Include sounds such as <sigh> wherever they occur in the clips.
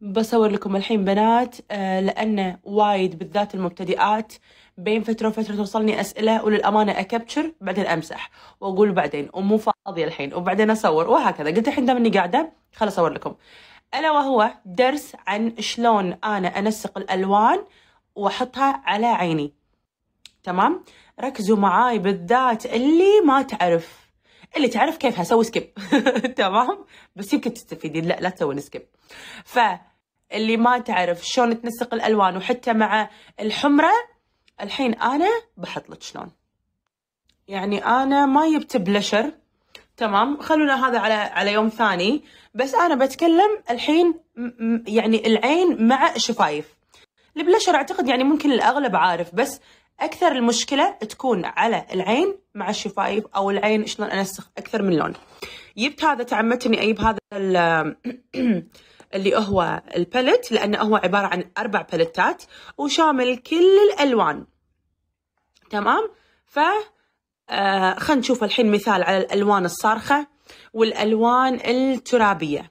بصور لكم الحين بنات آه، لأن وايد بالذات المبتدئات بين فترة وفترة توصلني أسئلة وللأمانة أكبتشر بعدين أمسح وأقول بعدين ومو فاضية الحين وبعدين أصور وهكذا قلت الحين دام إني قاعدة خل أصور لكم ألا وهو درس عن شلون أنا أنسق الألوان وأحطها على عيني تمام ركزوا معاي بالذات اللي ما تعرف اللي تعرف كيف هسوي سكيب <laughs> تمام بس يمكن تستفيدين لا لا تسوين سكيب ف اللي ما تعرف شلون تنسق الالوان وحتى مع الحمره الحين انا بحط لك شلون يعني انا ما جبت بلشر تمام خلونا هذا على على يوم ثاني بس انا بتكلم الحين يعني العين مع الشفايف البلشر اعتقد يعني ممكن الاغلب عارف بس اكثر المشكله تكون على العين مع الشفايف او العين شلون انسخ اكثر من لون جبت هذا تعمدت اني اجيب هذا <clears throat> آه، اللي هو البلت لأنه هو عبارة عن أربع بلتات وشامل كل الألوان تمام ف آه خلينا نشوف الحين مثال على الألوان الصارخة والألوان الترابية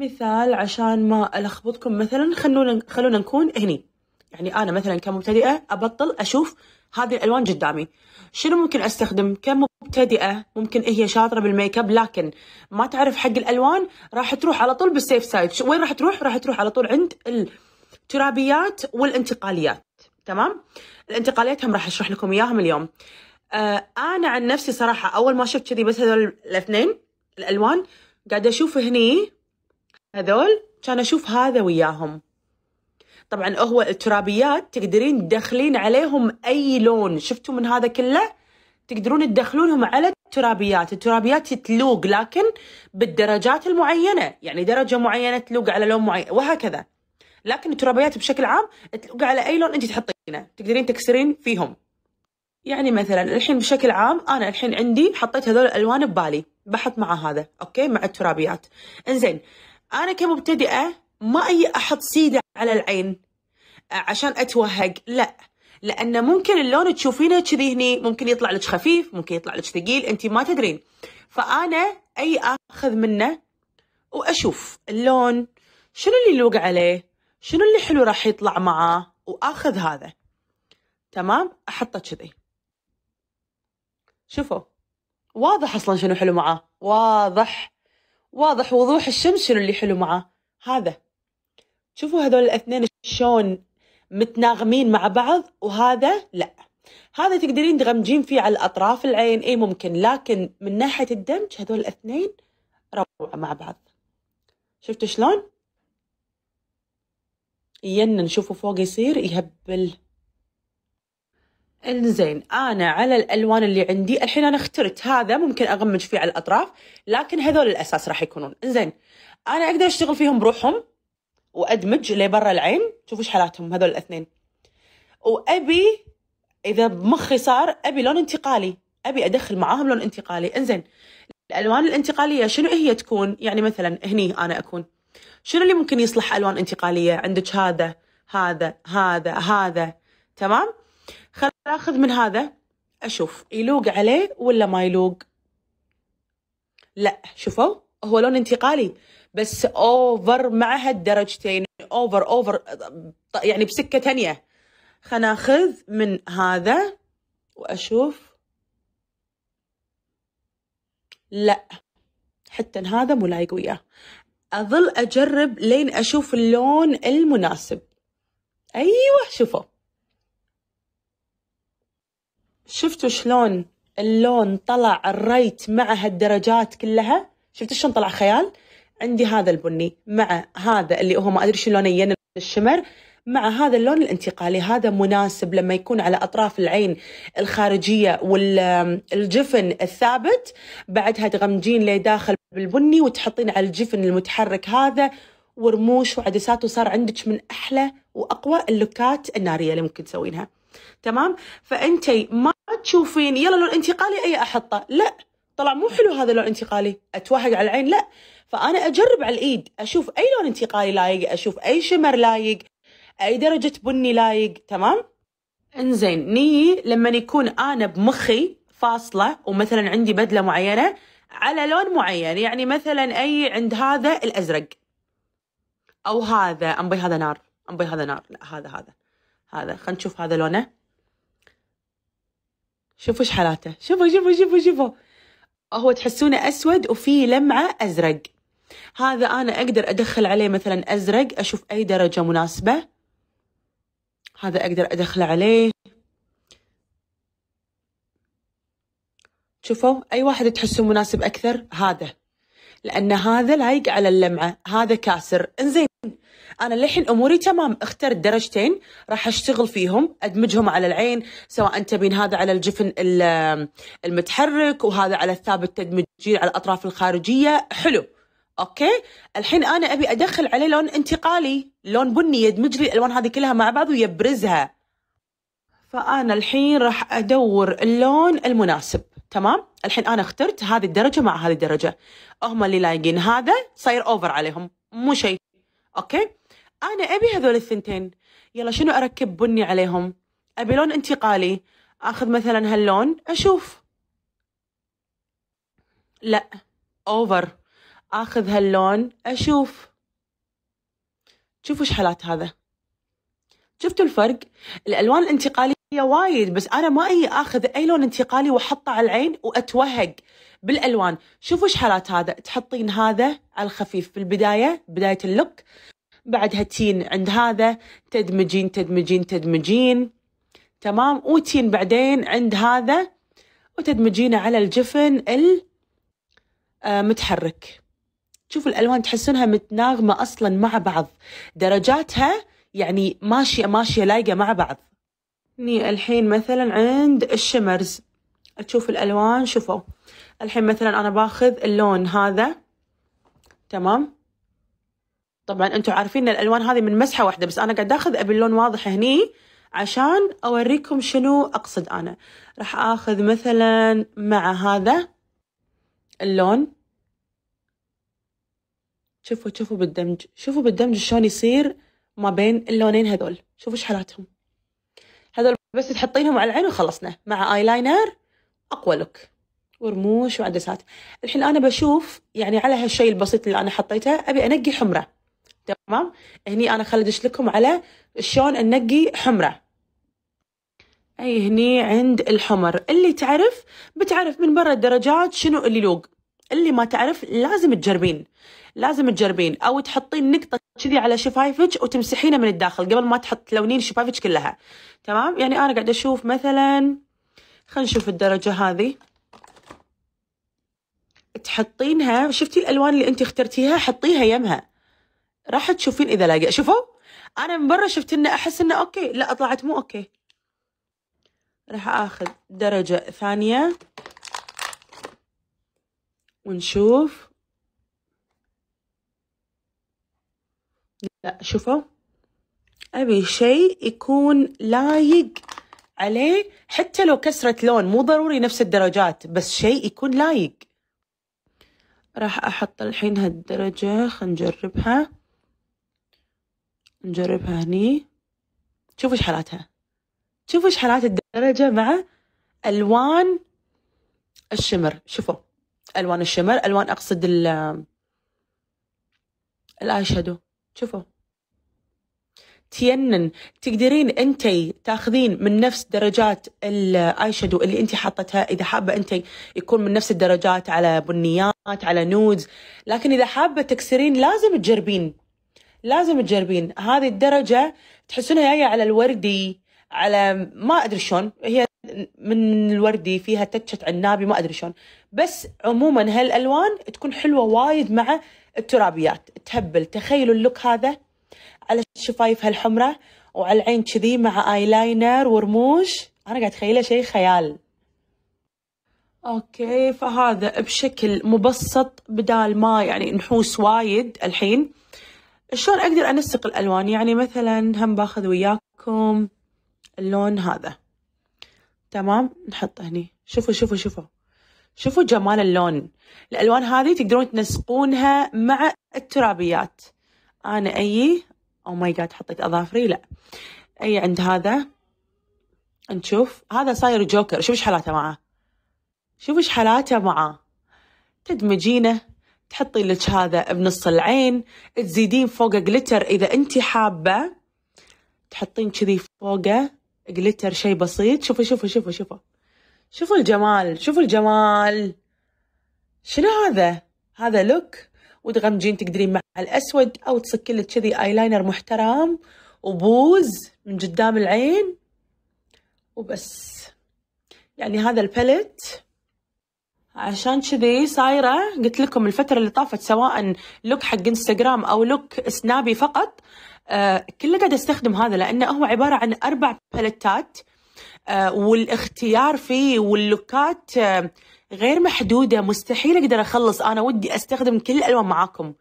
مثال عشان ما ألخبطكم مثلا خلونا خلونا نكون هني يعني أنا مثلا كمبتدئة أبطل أشوف هذه الالوان قدامي شنو ممكن استخدم كمبتدئه ممكن هي إيه شاطره بالميك اب لكن ما تعرف حق الالوان راح تروح على طول بالسيف سايد وين راح تروح راح تروح على طول عند الترابيات والانتقاليات تمام الانتقاليات هم راح اشرح لكم اياهم اليوم آه انا عن نفسي صراحه اول ما شفت كذي بس هذول الاثنين الالوان قاعده اشوف هني هذول كان اشوف هذا وياهم طبعا هو الترابيات تقدرين تدخلين عليهم اي لون شفتوا من هذا كله تقدرون تدخلونهم على الترابيات الترابيات تلوق لكن بالدرجات المعينة يعني درجة معينة تلوق على لون معين وهكذا لكن الترابيات بشكل عام تلوق على أي لون أنت تحطينه تقدرين تكسرين فيهم يعني مثلا الحين بشكل عام أنا الحين عندي حطيت هذول الألوان ببالي بحط مع هذا أوكي مع الترابيات انزين أنا كمبتدئة ما أي أحط سيدة على العين عشان اتوهق لا لانه ممكن اللون تشوفينه كذي هني ممكن يطلع لك خفيف ممكن يطلع لك ثقيل انت ما تدرين فانا اي اخذ منه واشوف اللون شنو اللي يلوق عليه شنو اللي حلو راح يطلع معاه واخذ هذا تمام احطه كذي شوفوا واضح اصلا شنو حلو معاه واضح واضح وضوح الشمس شنو اللي حلو معاه هذا شوفوا هذول الاثنين شلون متناغمين مع بعض وهذا لا هذا تقدرين تغمجين فيه على الاطراف العين اي ممكن لكن من ناحيه الدمج هذول الاثنين روعه مع بعض شفتوا شلون ين نشوفه فوق يصير يهبل انزين انا على الالوان اللي عندي الحين انا اخترت هذا ممكن اغمج فيه على الاطراف لكن هذول الاساس راح يكونون انزين انا اقدر اشتغل فيهم بروحهم وادمج لبرا العين شوفوا ايش حالاتهم هذول الاثنين وابي اذا بمخي صار ابي لون انتقالي ابي ادخل معاهم لون انتقالي انزين الالوان الانتقاليه شنو هي تكون يعني مثلا هني انا اكون شنو اللي ممكن يصلح الوان انتقاليه عندك هذا هذا هذا هذا تمام خل اخذ من هذا اشوف يلوق عليه ولا ما يلوق لا شوفوا هو لون انتقالي بس اوفر مع هالدرجتين اوفر اوفر يعني بسكه ثانيه خلينا ناخذ من هذا واشوف لا حتى هذا مو لايق وياه اظل اجرب لين اشوف اللون المناسب ايوه شوفوا شفتوا شلون اللون طلع الرايت مع هالدرجات كلها شفتوا شلون طلع خيال عندي هذا البني مع هذا اللي هو ما ادري شو ين الشمر مع هذا اللون الانتقالي هذا مناسب لما يكون على اطراف العين الخارجيه والجفن الثابت بعدها تغمجين لداخل داخل بالبني وتحطين على الجفن المتحرك هذا ورموش وعدسات وصار عندك من احلى واقوى اللوكات الناريه اللي ممكن تسوينها تمام فانتي ما تشوفين يلا لون انتقالي اي احطه لا طلع مو حلو هذا اللون انتقالي اتوهق على العين لا فانا اجرب على الايد اشوف اي لون انتقالي لايق اشوف اي شمر لايق اي درجه بني لايق تمام انزين ني لما يكون انا بمخي فاصله ومثلا عندي بدله معينه على لون معين يعني مثلا اي عند هذا الازرق او هذا امبي هذا نار امبي هذا نار لا هذا هذا هذا خلينا نشوف هذا لونه شوفوا ايش حالاته شوفوا شوفوا شوفوا شوفوا هو تحسونه أسود وفيه لمعة أزرق هذا أنا أقدر أدخل عليه مثلا أزرق أشوف أي درجة مناسبة هذا أقدر أدخله عليه شوفوا أي واحد تحسون مناسب أكثر هذا لأن هذا لايق على اللمعة هذا كاسر انزين أنا للحين أموري تمام اخترت درجتين راح أشتغل فيهم أدمجهم على العين سواء تبين هذا على الجفن المتحرك وهذا على الثابت تدمجي على الأطراف الخارجية حلو اوكي الحين انا ابي ادخل عليه لون انتقالي لون بني يدمج لي الالوان هذه كلها مع بعض ويبرزها فانا الحين راح ادور اللون المناسب تمام الحين انا اخترت هذه الدرجه مع هذه الدرجه هم اللي لايقين هذا صاير اوفر عليهم مو شيء اوكي انا ابي هذول الثنتين يلا شنو اركب بني عليهم ابي لون انتقالي اخذ مثلا هاللون اشوف لا اوفر اخذ هاللون اشوف شوفوا ايش حالات هذا شفتوا الفرق الالوان الانتقاليه وايد بس انا ما اي اخذ اي لون انتقالي واحطه على العين واتوهق بالالوان شوفوا ايش حالات هذا تحطين هذا على الخفيف في البدايه بدايه اللوك بعدها تين عند هذا تدمجين تدمجين تدمجين تمام وتين بعدين عند هذا وتدمجينه على الجفن المتحرك آه، شوفوا الالوان تحسونها متناغمه اصلا مع بعض درجاتها يعني ماشية ماشية لايقة مع بعض ني الحين مثلا عند الشمرز تشوف الألوان شوفوا الحين مثلا أنا باخذ اللون هذا تمام طبعا انتم عارفين ان الالوان هذه من مسحه واحده بس انا قاعد اخذ ابي اللون واضح هني عشان اوريكم شنو اقصد انا راح اخذ مثلا مع هذا اللون شوفوا شوفوا بالدمج شوفوا بالدمج شلون يصير ما بين اللونين هذول شوفوا ايش حالاتهم هذول بس تحطينهم على العين وخلصنا مع اي لاينر اقوى لوك ورموش وعدسات الحين انا بشوف يعني على هالشيء البسيط اللي انا حطيته ابي انقي حمره تمام هني انا خلدش لكم على شلون انقي حمره اي هني عند الحمر اللي تعرف بتعرف من برا الدرجات شنو اللي لوق اللي ما تعرف لازم تجربين لازم تجربين او تحطين نقطه كذي على شفايفك وتمسحينها من الداخل قبل ما تحط تلونين شفايفك كلها تمام يعني انا قاعده اشوف مثلا خلينا نشوف الدرجه هذه تحطينها شفتي الالوان اللي انت اخترتيها حطيها يمها راح تشوفين اذا لاقي شوفوا انا من برا شفت انه احس انه اوكي لا طلعت مو اوكي راح اخذ درجه ثانيه ونشوف لا شوفوا أبي شيء يكون لايق عليه حتى لو كسرة لون مو ضروري نفس الدرجات بس شيء يكون لايق راح أحط الحين هالدرجة خلينا نجربها نجربها هني شوفوا ايش حالاتها شوفوا ايش حالات الدرجة مع ألوان الشمر شوفوا الوان الشمر الوان اقصد الاي شادو شوفوا تينن تقدرين انت تاخذين من نفس درجات الاي شادو اللي انت حطتها اذا حابه انت يكون من نفس الدرجات على بنيات على نودز لكن اذا حابه تكسرين لازم تجربين لازم تجربين هذه الدرجه تحسونها جايه على الوردي على ما ادري شلون هي من الوردي فيها تتشة عنابي ما ادري شلون بس عموما هالالوان تكون حلوه وايد مع الترابيات تهبل تخيلوا اللوك هذا على الشفايف هالحمرة وعلى العين كذي مع اي لاينر ورموش انا قاعد اتخيله شيء خيال اوكي فهذا بشكل مبسط بدال ما يعني نحوس وايد الحين شلون اقدر انسق الالوان يعني مثلا هم باخذ وياكم اللون هذا تمام نحطه هني شوفوا شوفوا شوفوا شوفوا جمال اللون الألوان هذه تقدرون تنسقونها مع الترابيات أنا أي أو ماي جاد حطيت أظافري لا أي عند هذا نشوف هذا صاير جوكر شوف إيش حالاته معاه شوف إيش حالاته معاه تدمجينه تحطي لك هذا بنص العين تزيدين فوقه جلتر إذا أنت حابة تحطين كذي فوقه جليتر شيء بسيط شوفوا شوفوا شوفوا شوفوا شوفوا الجمال شوفوا الجمال شنو هذا هذا لوك وتغمجين تقدرين مع الاسود او تسكين لك كذي ايلاينر محترم وبوز من قدام العين وبس يعني هذا الباليت عشان كذي صايره قلت لكم الفتره اللي طافت سواء لوك حق انستغرام او لوك سنابي فقط آه، كله قاعد استخدم هذا لانه هو عباره عن اربع بلتات آه، والاختيار فيه واللوكات آه، غير محدوده مستحيل اقدر اخلص انا ودي استخدم كل الالوان معاكم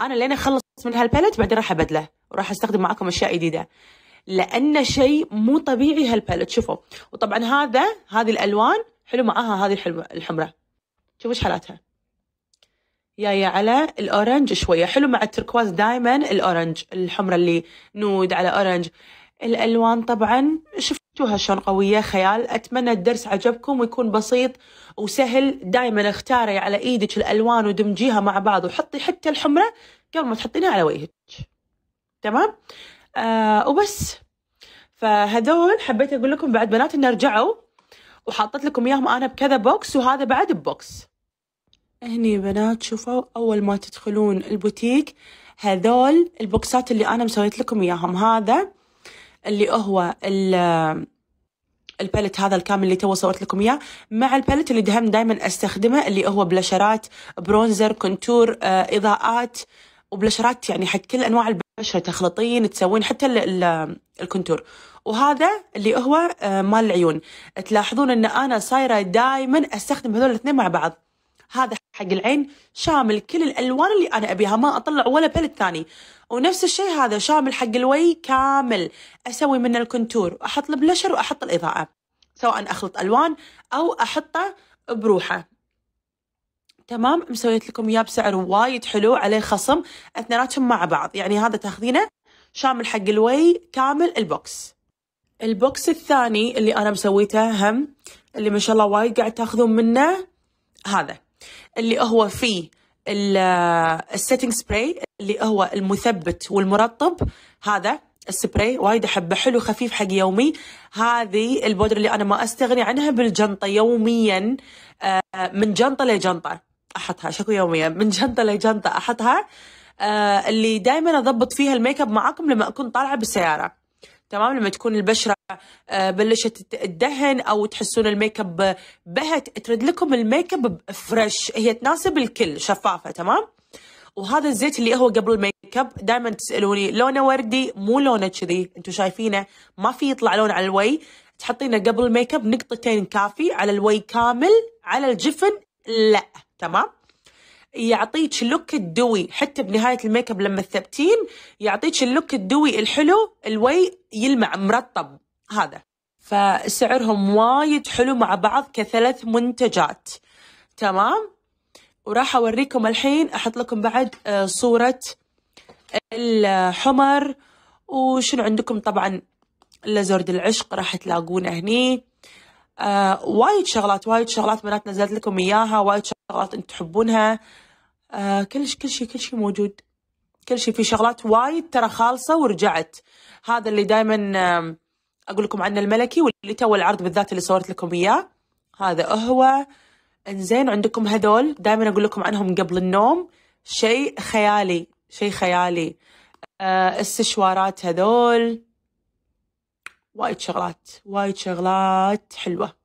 انا لين اخلص من هالبلت بعدين راح ابدله وراح استخدم معاكم اشياء جديده لانه شيء مو طبيعي هالباليت شوفوا وطبعا هذا هذه الالوان حلو معاها هذه الحمراء شوفوا ايش حالاتها جاية على الأورنج شوية حلو مع التركواز دايما الأورنج الحمرة اللي نود على أورنج الألوان طبعا شفتوها شلون قوية خيال أتمنى الدرس عجبكم ويكون بسيط وسهل دايما اختاري على إيدك الألوان ودمجيها مع بعض وحطي حتى الحمرة قبل ما تحطينها على وجهك تمام آه وبس فهذول حبيت أقول لكم بعد بنات إن رجعوا وحطيت لكم إياهم أنا بكذا بوكس وهذا بعد ببوكس هني بنات شوفوا أول ما تدخلون البوتيك هذول البوكسات اللي أنا مسويت لكم إياهم هذا اللي هو البالت هذا الكامل اللي تو صورت لكم اياه مع البالت اللي دهم دائما استخدمه اللي هو بلشرات برونزر كونتور آه، اضاءات وبلشرات يعني حق كل انواع البشره تخلطين تسوين حتى الـ الـ الكونتور وهذا اللي هو آه، مال العيون تلاحظون ان انا صايره دائما استخدم هذول الاثنين مع بعض هذا حق العين شامل كل الالوان اللي انا ابيها ما اطلع ولا بلد ثاني ونفس الشيء هذا شامل حق الوي كامل اسوي منه الكونتور واحط البلشر واحط الاضاءه سواء اخلط الوان او احطه بروحه تمام مسويت لكم اياه بسعر وايد حلو عليه خصم اثنيناتهم مع بعض يعني هذا تاخذينه شامل حق الوي كامل البوكس البوكس الثاني اللي انا مسويته هم اللي ما شاء الله وايد قاعد تاخذون منه هذا اللي هو فيه السيتنج سبراي اللي هو المثبت والمرطب هذا السبراي وايد احبه حلو خفيف حق يومي هذه البودره اللي انا ما استغني عنها بالجنطه يوميا آه، من جنطه لجنطه احطها شكو يوميا من جنطه لجنطه احطها آه، اللي دائما اضبط فيها الميك اب معاكم لما اكون طالعه بالسياره تمام لما تكون البشره آه، بلشت تدهن او تحسون الميك اب بهت ترد لكم الميك اب فريش هي تناسب الكل شفافه تمام وهذا الزيت اللي هو قبل الميك اب دائما تسالوني لونه وردي مو لونه كذي انتم شايفينه ما في يطلع لون على الوي تحطينه قبل الميك اب نقطتين كافي على الوي كامل على الجفن لا تمام يعطيك لوك الدوي حتى بنهايه الميك اب لما تثبتين يعطيك اللوك الدوي الحلو الوي يلمع مرطب هذا فسعرهم وايد حلو مع بعض كثلاث منتجات تمام وراح اوريكم الحين احط لكم بعد آه، صوره الحمر وشنو عندكم طبعا لزرد العشق راح تلاقونه هني آه وايد شغلات وايد شغلات بنات نزلت لكم اياها وايد شغلات انتم تحبونها آه كل شيء كل شيء كل شيء موجود كل شيء في شغلات وايد ترى خالصه ورجعت هذا اللي دائما اقول لكم عنه الملكي واللي تو العرض بالذات اللي صورت لكم اياه هذا هو انزين عندكم هذول دائما اقول لكم عنهم قبل النوم شيء خيالي شيء خيالي آه هذول وايد شغلات وايد شغلات حلوه